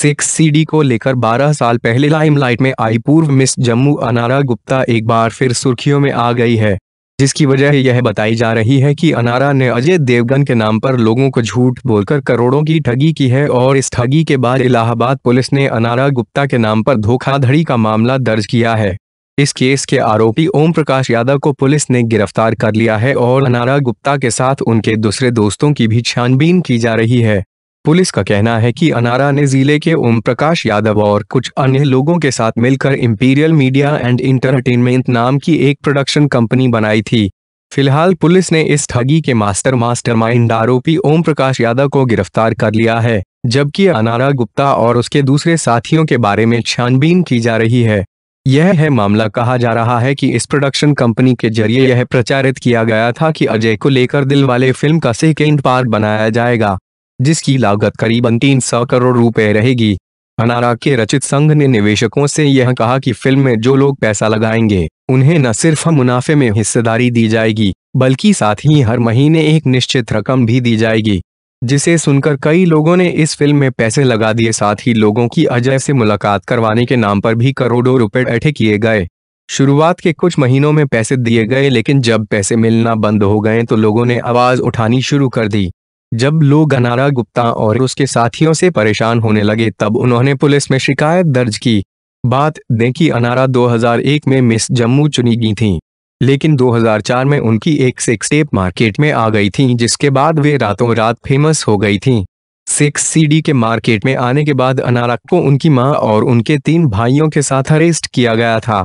six CD को लेकर 12 साल पहले लाइमलाइट में आई पूर्व मिस जम्मू अनारा गुप्ता एक बार फिर सुर्खियों में आ गई है जिसकी वजह यह बताई जा रही है कि अनारा ने अजय देवगन के नाम पर लोगों को झूठ बोलकर करोड़ों की ठगी की है और इस ठगी के बाद इलाहाबाद पुलिस ने अनारा गुप्ता के नाम पर धोखाधड़ी का मामला दर्ज किया है इस केस के आरोपी ओम प्रकाश यादव को पुलिस ने गिरफ्तार कर लिया है और अनारा गुप्ता के साथ उनके दूसरे दोस्तों की भी छानबीन की जा रही है पुलिस का कहना है कि अनारा ने जिले के ओम प्रकाश यादव और कुछ अन्य लोगों के साथ मिलकर इम्पीरियल मीडिया एंड इंटरटेनमेंट नाम की एक प्रोडक्शन कंपनी बनाई थी फिलहाल पुलिस ने इस ठगी के मास्टर मास्टरमाइंड आरोपी ओम प्रकाश यादव को गिरफ्तार कर लिया है जबकि अनारा गुप्ता और उसके दूसरे साथियों के बारे में छानबीन की जा रही है यह है मामला कहा जा रहा है कि इस प्रोडक्शन कंपनी के जरिए यह प्रचारित किया गया था कि अजय को लेकर दिल वाले फिल्म का सेकेंड पार्ट बनाया जाएगा जिसकी लागत करीबन 300 करोड़ रुपए रहेगी अनारा के रचित संघ ने निवेशकों से यह कहा कि फिल्म में जो लोग पैसा लगाएंगे उन्हें न सिर्फ मुनाफे में हिस्सेदारी दी जाएगी बल्कि साथ ही हर महीने एक निश्चित रकम भी दी जाएगी जिसे सुनकर कई लोगों ने इस फिल्म में पैसे लगा दिए साथ ही लोगों की अजय से मुलाकात करवाने के नाम पर भी करोड़ों रुपए इकट्ठे किए गए शुरुआत के कुछ महीनों में पैसे दिए गए लेकिन जब पैसे मिलना बंद हो गए तो लोगों ने आवाज उठानी शुरू कर दी जब लोग अनारा गुप्ता और उसके साथियों से परेशान होने लगे तब उन्होंने पुलिस में शिकायत दर्ज की बात दें कि अनारा 2001 में मिस जम्मू चुनी गई थीं लेकिन 2004 में उनकी एक सिक्स टेप मार्केट में आ गई थी जिसके बाद वे रातों रात फेमस हो गई थीं सिक्स सीडी के मार्केट में आने के बाद अनारा को उनकी मां और उनके तीन भाइयों के साथ अरेस्ट किया गया था